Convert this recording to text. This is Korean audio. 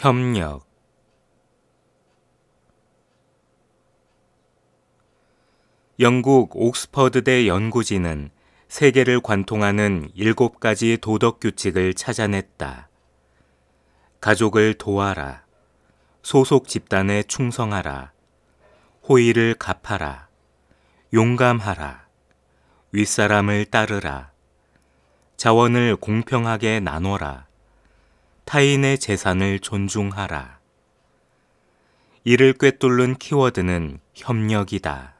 협력 영국 옥스퍼드대 연구진은 세계를 관통하는 일곱 가지 도덕 규칙을 찾아냈다. 가족을 도와라. 소속 집단에 충성하라. 호의를 갚아라. 용감하라. 윗사람을 따르라. 자원을 공평하게 나눠라. 타인의 재산을 존중하라. 이를 꿰뚫는 키워드는 협력이다.